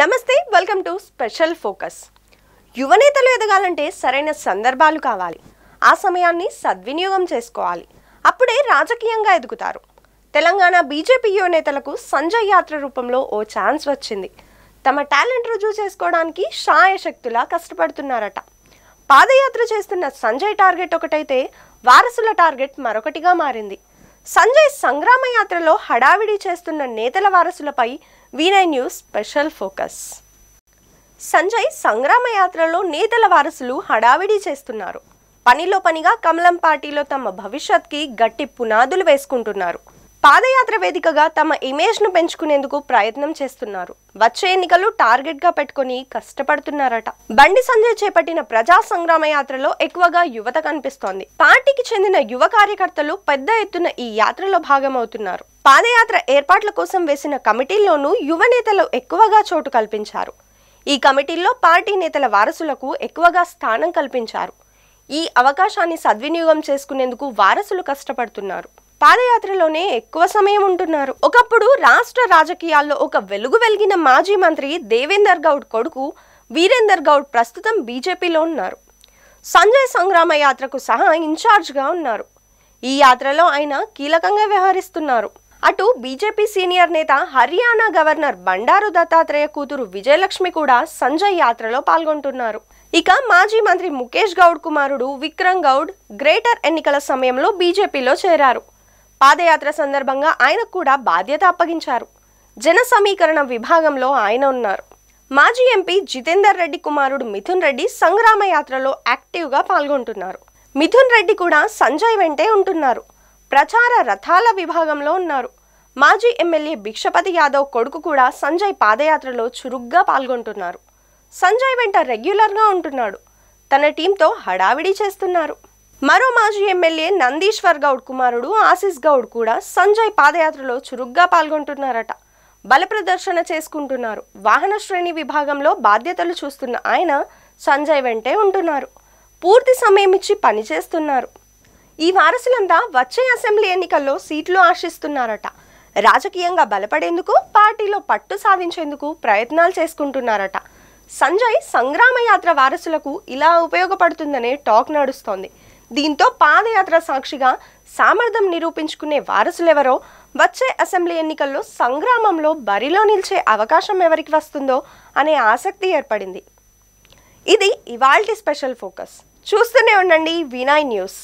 నమస్తే welcome to special focus యువనేతలు ఎదగాలంటే సరైన సందర్భాలు కావాలి ఆ సమయాన్ని సద్వినియోగం చేసుకోవాలి అప్పుడే రాజకీయంగా ఎదుగుతారు తెలంగాణ బీజేపీ యువనేతలకు సంజయ్ యాత్ర రూపంలో ఓ ఛాన్స్ వచ్చింది తమ టాలెంట్ రుజువు చేసుకోవడానికి శాయశక్తులా కష్టపడుతున్నారట పాదయాత్ర చేస్తున్న సంజయ్ టార్గెట్ ఒకటైతే వారసుల టార్గెట్ మరొకటిగా మారింది సంజయ్ సంగ్రామ యాత్రలో హడావిడి చేస్తున్న నేతల వారసులపై వీనై న్యూస్ స్పెషల్ ఫోకస్ సంజయ్ సంగ్రామ యాత్రలో నేతల వారసులు హడావిడి చేస్తున్నారు పనిలో పనిగా కమలం పార్టీలో తమ భవిష్యత్కి గట్టి పునాదులు వేసుకుంటున్నారు పాదయాత్ర వేదికగా తమ ఇమేజ్ను పెంచుకునేందుకు ప్రయత్నం చేస్తున్నారు వచ్చే ఎన్నికలు టార్గెట్గా పెట్టుకుని కష్టపడుతున్నారట బండి సంజయ్ చేపట్టిన ప్రజా సంగ్రామ యాత్రలో ఎక్కువగా యువత కనిపిస్తోంది పార్టీకి చెందిన యువ కార్యకర్తలు పెద్ద ఎత్తున ఈ యాత్రలో భాగమవుతున్నారు పాదయాత్ర ఏర్పాట్ల కోసం వేసిన కమిటీల్లోనూ యువ నేతలు ఎక్కువగా చోటు కల్పించారు ఈ కమిటీల్లో పార్టీ నేతల వారసులకు ఎక్కువగా స్థానం కల్పించారు ఈ అవకాశాన్ని సద్వినియోగం చేసుకునేందుకు వారసులు కష్టపడుతున్నారు పాదయాత్రలోనే ఎక్కువ సమయం ఉంటున్నారు ఒకప్పుడు రాష్ట్ర రాజకీయాల్లో ఒక వెలుగు వెలిగిన మాజీ మంత్రి దేవేందర్ గౌడ్ కొడుకు వీరేందర్ గౌడ్ ప్రస్తుతం బీజేపీలో ఉన్నారు సంజయ్ సంగ్రామ యాత్రకు సహా ఇన్ఛార్జ్గా ఉన్నారు ఈ యాత్రలో ఆయన కీలకంగా వ్యవహరిస్తున్నారు అటు బీజేపీ సీనియర్ నేత హర్యానా గవర్నర్ బండారు దత్తాత్రేయ కూతురు విజయలక్ష్మి కూడా సంజయ్ యాత్రలో పాల్గొంటున్నారు ఇక మాజీ మంత్రి ముఖేష్ గౌడ్ కుమారుడు విక్రమ్ గౌడ్ గ్రేటర్ ఎన్నికల సమయంలో బీజేపీలో చేరారు పాదయాత్ర సందర్భంగా ఆయన కూడా బాధ్యత అప్పగించారు జన సమీకరణ విభాగంలో ఆయన ఉన్నారు మాజీ ఎంపీ జితేందర్ రెడ్డి కుమారుడు మిథున్ రెడ్డి సంగ్రామ యాత్రలో యాక్టివ్గా పాల్గొంటున్నారు మిథున్ రెడ్డి కూడా సంజయ్ వెంటే ఉంటున్నారు ప్రచార రథాల విభాగంలో ఉన్నారు మాజీ ఎమ్మెల్యే భిక్షపతి యాదవ్ కొడుకు కూడా సంజయ్ పాదయాత్రలో చురుగ్గా పాల్గొంటున్నారు సంజయ్ వెంట రెగ్యులర్గా ఉంటున్నాడు తన టీంతో హడావిడి చేస్తున్నారు మరో మాజీ ఎమ్మెల్యే నందీశ్వర్ గౌడ్ కుమారుడు ఆశీస్ గౌడ్ కూడా సంజయ్ పాదయాత్రలో చురుగ్గా పాల్గొంటున్నారట బల ప్రదర్శన చేసుకుంటున్నారు వాహన శ్రేణి విభాగంలో బాధ్యతలు చూస్తున్న ఆయన సంజయ్ వెంటే ఉంటున్నారు పూర్తి సమయం ఇచ్చి పనిచేస్తున్నారు ఈ వారసులంతా వచ్చే అసెంబ్లీ ఎన్నికల్లో సీట్లు ఆశిస్తున్నారట రాజకీయంగా బలపడేందుకు పార్టీలో పట్టు సాధించేందుకు ప్రయత్నాలు చేసుకుంటున్నారట సంజయ్ సంగ్రామయాత్ర వారసులకు ఇలా ఉపయోగపడుతుందనే టాక్ నడుస్తోంది దీంతో పాదయాత్ర సాక్షిగా సామర్థ్యం నిరూపించుకునే వారసులెవరో వచ్చే అసెంబ్లీ ఎన్నికల్లో సంగ్రామంలో బరిలో నిలిచే అవకాశం ఎవరికి వస్తుందో అనే ఆసక్తి ఏర్పడింది ఇది ఇవాల్టి స్పెషల్ ఫోకస్ చూస్తూనే ఉండండి వినాయ్ న్యూస్